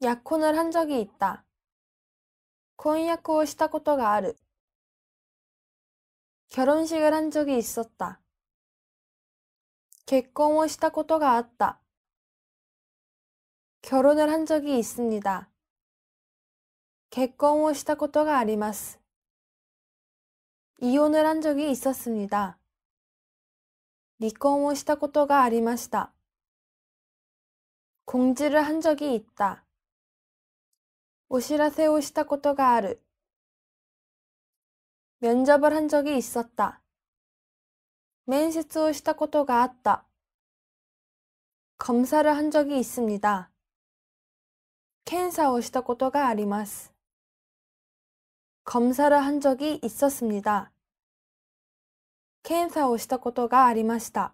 약혼을 한 적이 있다.婚約をした こと가 ある. 결혼식을 한 적이 있었다. 結婚をした こと가 あっ 결혼을 한 적이 있습니다. 結婚をした こと가 あります. 이혼을 한 적이 있었습니다. 離婚をした こと가 ありました. 공지를 한 적이 있다. お知らせをしたことがある。면접을한적이있었 다。 面接をしたことがあった。검사를한적이있습니 다。 検査をしたことがあります。검사를한적이있었습니 다。 検査をしたことがありました。